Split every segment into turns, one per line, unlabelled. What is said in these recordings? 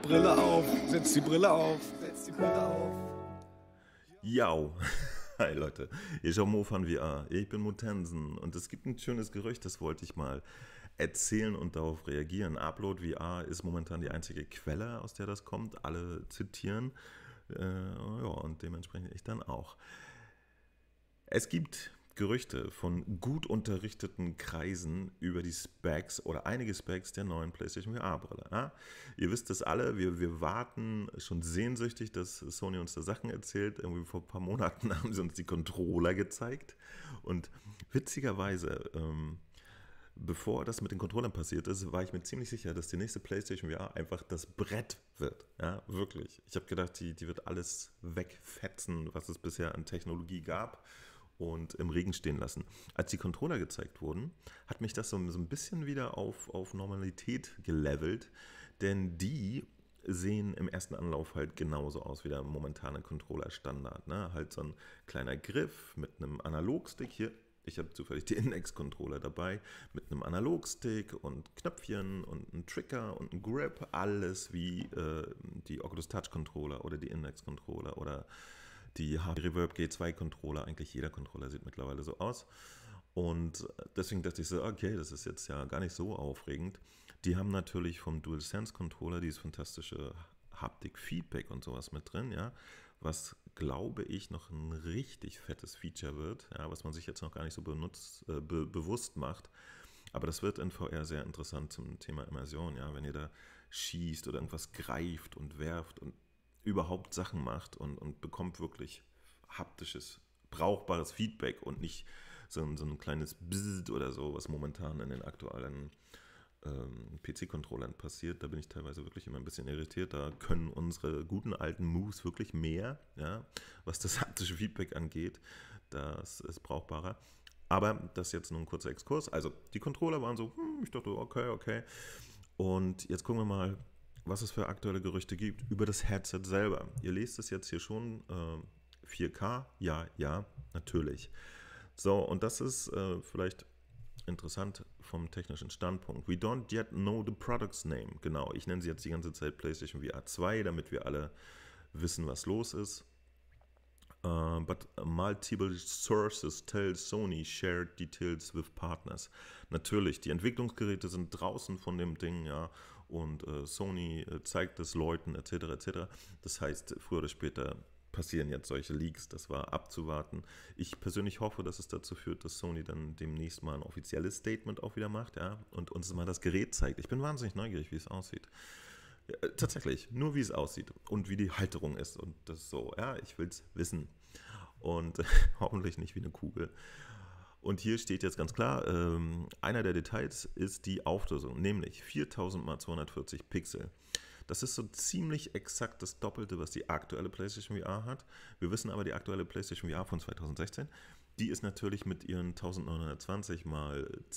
Brille auf, setz die
Brille auf, setz die Brille auf. Jau. Hi Leute, ich bin Mo VR, ich bin Mutensen und es gibt ein schönes Gerücht, das wollte ich mal erzählen und darauf reagieren. Upload VR ist momentan die einzige Quelle, aus der das kommt. Alle zitieren äh, ja, und dementsprechend ich dann auch. Es gibt Gerüchte von gut unterrichteten Kreisen über die Specs oder einige Specs der neuen PlayStation VR-Brille. Ja? Ihr wisst das alle, wir, wir warten schon sehnsüchtig, dass Sony uns da Sachen erzählt. Irgendwie vor ein paar Monaten haben sie uns die Controller gezeigt. Und witzigerweise, ähm, bevor das mit den Controllern passiert ist, war ich mir ziemlich sicher, dass die nächste PlayStation VR einfach das Brett wird. Ja, wirklich. Ich habe gedacht, die, die wird alles wegfetzen, was es bisher an Technologie gab und im Regen stehen lassen. Als die Controller gezeigt wurden, hat mich das so, so ein bisschen wieder auf, auf Normalität gelevelt, denn die sehen im ersten Anlauf halt genauso aus wie der momentane Controller-Standard. Ne? Halt so ein kleiner Griff mit einem Analogstick hier. Ich habe zufällig die Index-Controller dabei mit einem Analogstick und Knöpfchen und einem Trigger und einem Grip. Alles wie äh, die Oculus Touch-Controller oder die Index-Controller oder die HP Reverb G2 Controller, eigentlich jeder Controller sieht mittlerweile so aus. Und äh, deswegen dachte ich so, okay, das ist jetzt ja gar nicht so aufregend. Die haben natürlich vom DualSense Controller dieses fantastische Haptik-Feedback und sowas mit drin, ja, was glaube ich noch ein richtig fettes Feature wird, ja, was man sich jetzt noch gar nicht so benutzt, äh, be bewusst macht. Aber das wird in VR sehr interessant zum Thema Immersion, ja, wenn ihr da schießt oder irgendwas greift und werft und überhaupt Sachen macht und, und bekommt wirklich haptisches, brauchbares Feedback und nicht so ein, so ein kleines Bzzz oder so, was momentan in den aktuellen ähm, PC-Controllern passiert. Da bin ich teilweise wirklich immer ein bisschen irritiert. Da können unsere guten alten Moves wirklich mehr, ja, was das haptische Feedback angeht. Das ist brauchbarer. Aber das ist jetzt nur ein kurzer Exkurs. Also die Controller waren so, hm, ich dachte, okay, okay. Und jetzt gucken wir mal, was es für aktuelle Gerüchte gibt über das Headset selber. Ihr lest es jetzt hier schon, äh, 4K, ja, ja, natürlich. So, und das ist äh, vielleicht interessant vom technischen Standpunkt. We don't yet know the product's name. Genau, ich nenne sie jetzt die ganze Zeit PlayStation VR 2, damit wir alle wissen, was los ist. Uh, but multiple sources tell Sony shared details with partners. Natürlich, die Entwicklungsgeräte sind draußen von dem Ding, ja und äh, Sony äh, zeigt es Leuten etc. etc. Das heißt, früher oder später passieren jetzt solche Leaks, das war abzuwarten. Ich persönlich hoffe, dass es dazu führt, dass Sony dann demnächst mal ein offizielles Statement auch wieder macht, ja, und uns mal das Gerät zeigt. Ich bin wahnsinnig neugierig, wie es aussieht. Ja, äh, tatsächlich, nur wie es aussieht und wie die Halterung ist und das so, ja, ich will es wissen. Und hoffentlich nicht wie eine Kugel. Und hier steht jetzt ganz klar, ähm, einer der Details ist die Auflösung, nämlich 4000 x 240 Pixel. Das ist so ziemlich exakt das Doppelte, was die aktuelle PlayStation VR hat. Wir wissen aber, die aktuelle PlayStation VR von 2016, die ist natürlich mit ihren 1920 x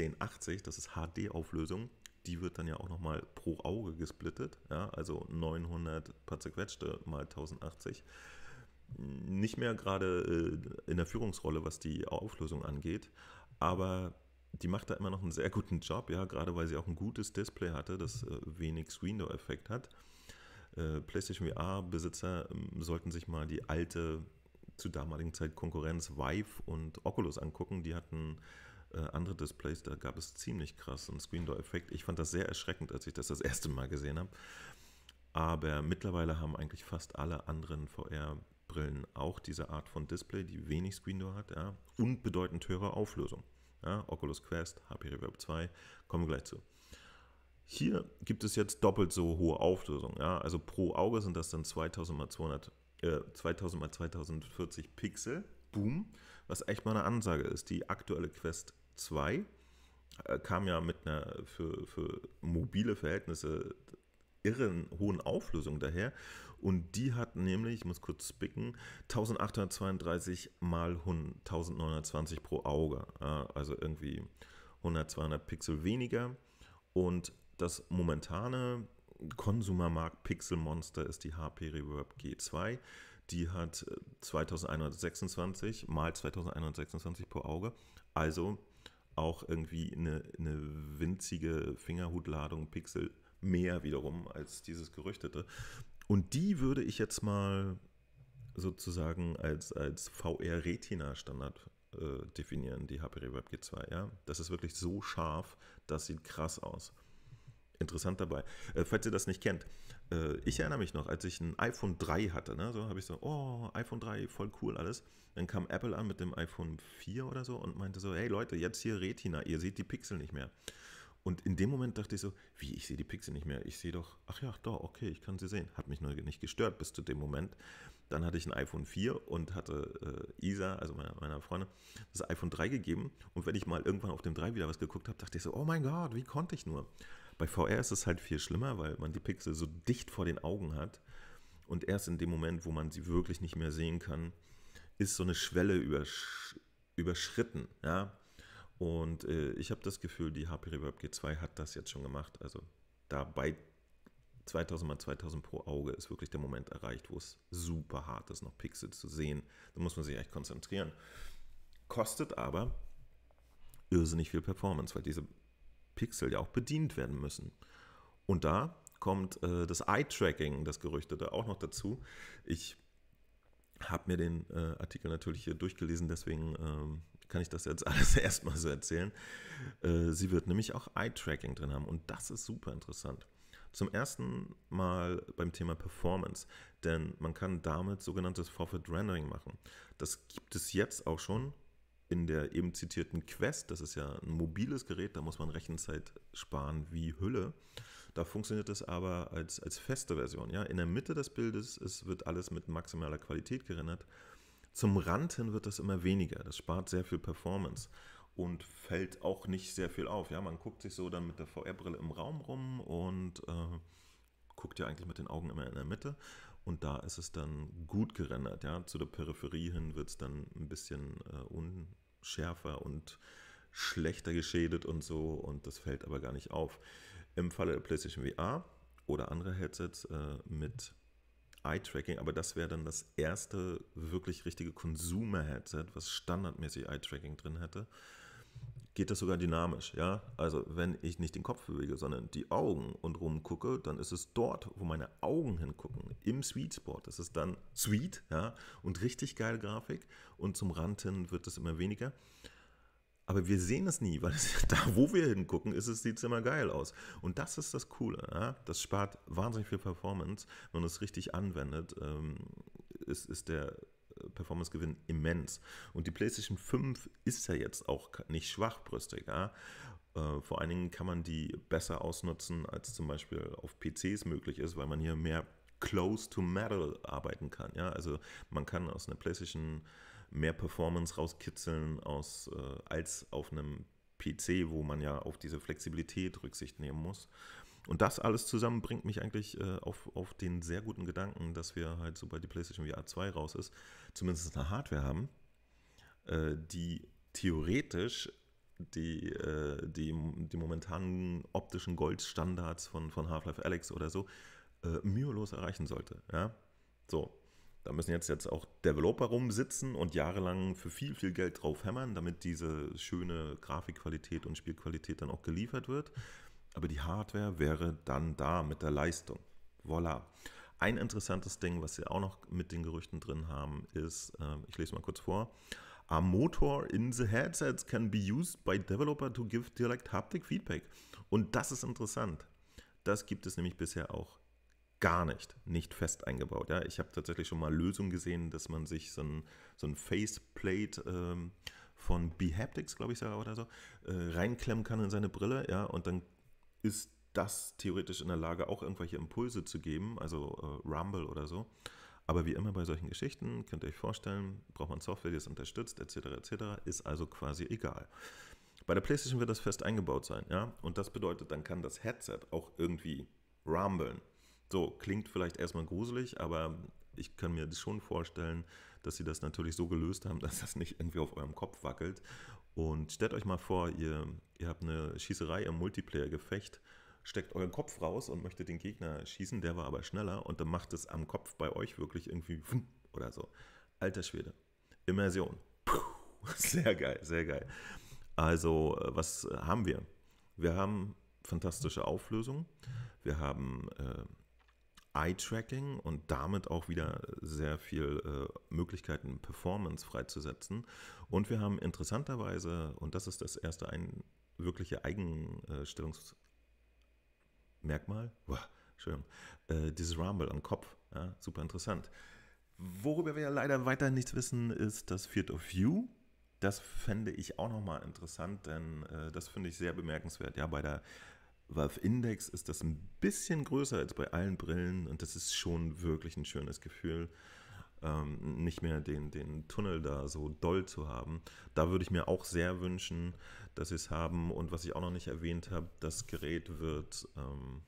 1080, das ist HD-Auflösung, die wird dann ja auch nochmal pro Auge gesplittet, ja, also 900 paar zerquetschte mal 1080 nicht mehr gerade äh, in der Führungsrolle, was die Auflösung angeht, aber die macht da immer noch einen sehr guten Job, ja, gerade weil sie auch ein gutes Display hatte, das äh, wenig Screen-Door-Effekt hat. Äh, PlayStation VR-Besitzer ähm, sollten sich mal die alte, zu damaligen Zeit Konkurrenz Vive und Oculus angucken. Die hatten andere Displays, da gab es ziemlich krass einen Screen-Door-Effekt. Ich fand das sehr erschreckend, als ich das das erste Mal gesehen habe. Aber mittlerweile haben eigentlich fast alle anderen VR-Besitzer Brillen auch diese Art von Display, die wenig Screen Door hat, ja, und bedeutend höhere Auflösung. Ja, Oculus Quest, HP Reverb 2, kommen wir gleich zu. Hier gibt es jetzt doppelt so hohe Auflösung. Ja, also pro Auge sind das dann 2000 x 200, äh, 2000 x 2040 Pixel. Boom, was echt mal eine Ansage ist. Die aktuelle Quest 2 äh, kam ja mit einer für, für mobile Verhältnisse irren hohen Auflösung daher. Und die hat nämlich, ich muss kurz spicken, 1832 mal 1920 pro Auge. Also irgendwie 100, 200 Pixel weniger. Und das momentane Konsumermarkt Monster ist die HP Reverb G2. Die hat 2126 äh, mal 2126 pro Auge. Also auch irgendwie eine, eine winzige Fingerhutladung Pixel mehr wiederum als dieses Gerüchtete. Und die würde ich jetzt mal sozusagen als, als VR-Retina-Standard äh, definieren, die HP Web G2. Ja? Das ist wirklich so scharf, das sieht krass aus. Interessant dabei. Äh, falls ihr das nicht kennt, äh, ich erinnere mich noch, als ich ein iPhone 3 hatte, ne, so habe ich so, oh, iPhone 3, voll cool alles. Dann kam Apple an mit dem iPhone 4 oder so und meinte so, hey Leute, jetzt hier Retina, ihr seht die Pixel nicht mehr. Und in dem Moment dachte ich so, wie, ich sehe die Pixel nicht mehr. Ich sehe doch, ach ja, da, okay, ich kann sie sehen. Hat mich nur nicht gestört bis zu dem Moment. Dann hatte ich ein iPhone 4 und hatte äh, Isa, also meiner, meiner Freundin, das iPhone 3 gegeben. Und wenn ich mal irgendwann auf dem 3 wieder was geguckt habe, dachte ich so, oh mein Gott, wie konnte ich nur? Bei VR ist es halt viel schlimmer, weil man die Pixel so dicht vor den Augen hat. Und erst in dem Moment, wo man sie wirklich nicht mehr sehen kann, ist so eine Schwelle übersch überschritten. Ja? Und äh, ich habe das Gefühl, die HP Reverb G2 hat das jetzt schon gemacht. Also da bei 2000 mal 2000 pro Auge ist wirklich der Moment erreicht, wo es super hart ist, noch Pixel zu sehen. Da muss man sich echt konzentrieren. Kostet aber irrsinnig viel Performance, weil diese Pixel ja auch bedient werden müssen. Und da kommt äh, das Eye-Tracking, das Gerüchtete, auch noch dazu. Ich habe mir den äh, Artikel natürlich hier durchgelesen, deswegen ähm, kann ich das jetzt alles erstmal so erzählen. Äh, sie wird nämlich auch Eye-Tracking drin haben und das ist super interessant. Zum ersten Mal beim Thema Performance, denn man kann damit sogenanntes Forfeit Rendering machen. Das gibt es jetzt auch schon in der eben zitierten Quest. Das ist ja ein mobiles Gerät, da muss man Rechenzeit sparen wie Hülle. Da funktioniert es aber als, als feste Version. Ja? In der Mitte des Bildes es wird alles mit maximaler Qualität gerendert zum Rand hin wird das immer weniger. Das spart sehr viel Performance und fällt auch nicht sehr viel auf. Ja, man guckt sich so dann mit der VR-Brille im Raum rum und äh, guckt ja eigentlich mit den Augen immer in der Mitte und da ist es dann gut gerendert. Ja, zu der Peripherie hin wird es dann ein bisschen äh, unschärfer und schlechter geschädet und so und das fällt aber gar nicht auf. Im Falle der PlayStation VR oder andere Headsets äh, mit Eye-Tracking, aber das wäre dann das erste wirklich richtige Consumer-Headset, was standardmäßig Eye-Tracking drin hätte. Geht das sogar dynamisch, ja? Also, wenn ich nicht den Kopf bewege, sondern die Augen und rumgucke, dann ist es dort, wo meine Augen hingucken, im Sweet Spot. Das ist dann sweet, ja? Und richtig geile Grafik. Und zum Rand hin wird es immer weniger aber wir sehen es nie, weil es, da, wo wir hingucken, ist es, sieht es immer geil aus. Und das ist das Coole. Ja? Das spart wahnsinnig viel Performance. Wenn man es richtig anwendet, ähm, ist, ist der äh, Performance-Gewinn immens. Und die PlayStation 5 ist ja jetzt auch nicht schwachbrüstig. Ja? Äh, vor allen Dingen kann man die besser ausnutzen, als zum Beispiel auf PCs möglich ist, weil man hier mehr close to metal arbeiten kann. Ja? Also man kann aus einer PlayStation mehr Performance rauskitzeln aus, äh, als auf einem PC, wo man ja auf diese Flexibilität Rücksicht nehmen muss. Und das alles zusammen bringt mich eigentlich äh, auf, auf den sehr guten Gedanken, dass wir halt, sobald die PlayStation VR 2 raus ist, zumindest eine Hardware haben, äh, die theoretisch die, äh, die, die momentanen optischen Goldstandards von, von Half-Life Alex oder so äh, mühelos erreichen sollte. Ja? So, da müssen jetzt, jetzt auch Developer rumsitzen und jahrelang für viel, viel Geld drauf hämmern, damit diese schöne Grafikqualität und Spielqualität dann auch geliefert wird. Aber die Hardware wäre dann da mit der Leistung. Voila. Ein interessantes Ding, was sie auch noch mit den Gerüchten drin haben, ist, äh, ich lese mal kurz vor, A motor in the headsets can be used by developer to give direct haptic feedback. Und das ist interessant. Das gibt es nämlich bisher auch gar nicht, nicht fest eingebaut. Ja, ich habe tatsächlich schon mal Lösungen gesehen, dass man sich so ein, so ein Faceplate ähm, von Behaptics, glaube ich, oder so, äh, reinklemmen kann in seine Brille, ja, und dann ist das theoretisch in der Lage, auch irgendwelche Impulse zu geben, also äh, Rumble oder so. Aber wie immer bei solchen Geschichten, könnt ihr euch vorstellen, braucht man Software, die es unterstützt, etc., etc., ist also quasi egal. Bei der PlayStation wird das fest eingebaut sein, ja, und das bedeutet, dann kann das Headset auch irgendwie rumblen. So, klingt vielleicht erstmal gruselig, aber ich kann mir schon vorstellen, dass sie das natürlich so gelöst haben, dass das nicht irgendwie auf eurem Kopf wackelt. Und stellt euch mal vor, ihr, ihr habt eine Schießerei im Multiplayer-Gefecht, steckt euren Kopf raus und möchtet den Gegner schießen, der war aber schneller und dann macht es am Kopf bei euch wirklich irgendwie oder so. Alter Schwede. Immersion. Puh, sehr geil, sehr geil. Also, äh, was haben wir? Wir haben fantastische Auflösung. Wir haben äh, Eye-Tracking und damit auch wieder sehr viel äh, Möglichkeiten, Performance freizusetzen. Und wir haben interessanterweise, und das ist das erste ein, wirkliche Eigenstellungsmerkmal, wow, Entschuldigung, äh, dieses Rumble am Kopf. Ja, super interessant. Worüber wir ja leider weiter nichts wissen, ist das Field of View. Das fände ich auch nochmal interessant, denn äh, das finde ich sehr bemerkenswert. Ja, bei der Valve Index ist das ein bisschen größer als bei allen Brillen und das ist schon wirklich ein schönes Gefühl, ähm, nicht mehr den, den Tunnel da so doll zu haben. Da würde ich mir auch sehr wünschen, dass sie es haben und was ich auch noch nicht erwähnt habe, das Gerät wird ähm,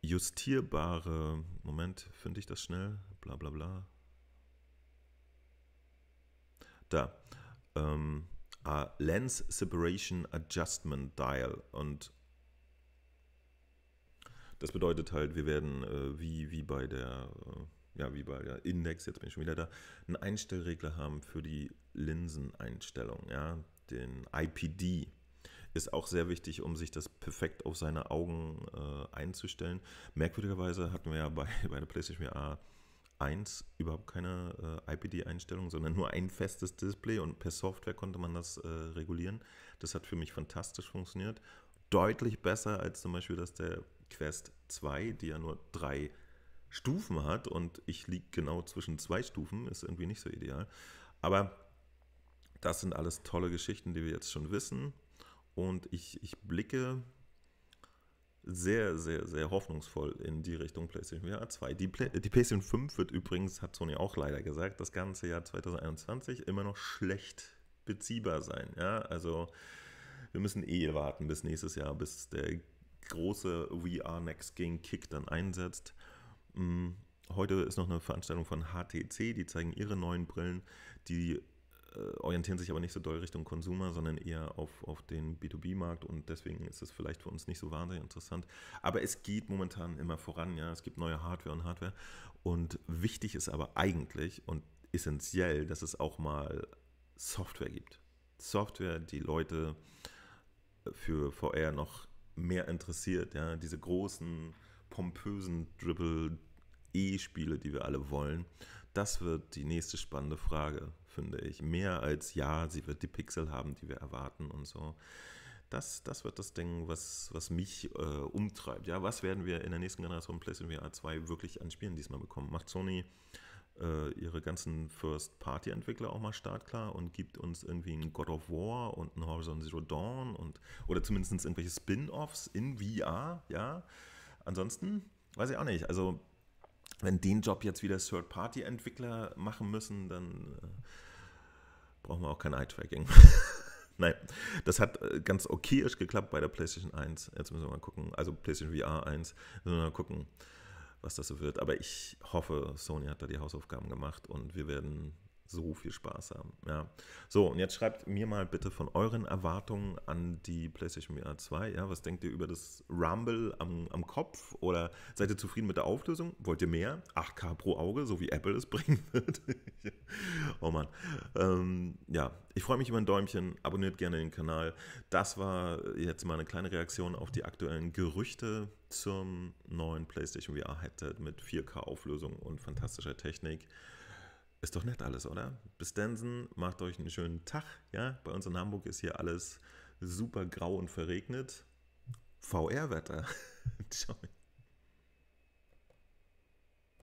justierbare, Moment, finde ich das schnell, bla bla bla. Da. Ähm, uh, Lens Separation Adjustment Dial. Und das bedeutet halt, wir werden äh, wie, wie bei der, äh, ja, wie bei der Index, jetzt bin ich schon wieder da, einen Einstellregler haben für die Linseneinstellung, ja, den IPD. Ist auch sehr wichtig, um sich das perfekt auf seine Augen äh, einzustellen. Merkwürdigerweise hatten wir ja bei, bei der PlayStation VR 1 überhaupt keine äh, IPD-Einstellung, sondern nur ein festes Display und per Software konnte man das äh, regulieren. Das hat für mich fantastisch funktioniert. Deutlich besser als zum Beispiel dass der Quest 2, die ja nur drei Stufen hat und ich liege genau zwischen zwei Stufen, ist irgendwie nicht so ideal. Aber das sind alles tolle Geschichten, die wir jetzt schon wissen. Und ich, ich blicke sehr, sehr, sehr hoffnungsvoll in die Richtung PlayStation VR 2. Die, Play die PlayStation 5 wird übrigens, hat Sony auch leider gesagt, das ganze Jahr 2021 immer noch schlecht beziehbar sein. Ja, also wir müssen eh warten bis nächstes Jahr, bis der große VR Next Game Kick dann einsetzt. Mm, heute ist noch eine Veranstaltung von HTC, die zeigen ihre neuen Brillen, die äh, orientieren sich aber nicht so doll Richtung Consumer, sondern eher auf, auf den B2B-Markt und deswegen ist es vielleicht für uns nicht so wahnsinnig interessant. Aber es geht momentan immer voran, ja. Es gibt neue Hardware und Hardware. Und wichtig ist aber eigentlich und essentiell, dass es auch mal Software gibt. Software, die Leute für VR noch mehr interessiert, ja. Diese großen, pompösen Dribble E-Spiele, die wir alle wollen. Das wird die nächste spannende Frage finde ich. Mehr als ja, sie wird die Pixel haben, die wir erwarten und so. Das, das wird das Ding, was, was mich äh, umtreibt. Ja, was werden wir in der nächsten Generation PlayStation VR 2 wirklich an Spielen diesmal bekommen? Macht Sony äh, ihre ganzen First-Party-Entwickler auch mal startklar und gibt uns irgendwie ein God of War und ein Horizon Zero Dawn und oder zumindest irgendwelche Spin-Offs in VR, ja. Ansonsten weiß ich auch nicht. Also wenn den Job jetzt wieder Third-Party-Entwickler machen müssen, dann äh, brauchen wir auch kein Eye-Tracking. Nein, das hat äh, ganz okayisch geklappt bei der PlayStation 1. Jetzt müssen wir mal gucken. Also PlayStation VR 1. Müssen wir mal gucken, was das so wird. Aber ich hoffe, Sony hat da die Hausaufgaben gemacht und wir werden so viel Spaß haben. Ja. So, und jetzt schreibt mir mal bitte von euren Erwartungen an die PlayStation VR 2. Ja, was denkt ihr über das Rumble am, am Kopf? Oder seid ihr zufrieden mit der Auflösung? Wollt ihr mehr? 8K pro Auge, so wie Apple es bringen wird. oh Mann. Ähm, ja, ich freue mich über ein Däumchen. Abonniert gerne den Kanal. Das war jetzt mal eine kleine Reaktion auf die aktuellen Gerüchte zum neuen PlayStation VR Headset mit 4K Auflösung und fantastischer Technik. Ist doch nett alles, oder? Bis dann, macht euch einen schönen Tag. Ja, bei uns in Hamburg ist hier alles super grau und verregnet. VR-Wetter. Ciao.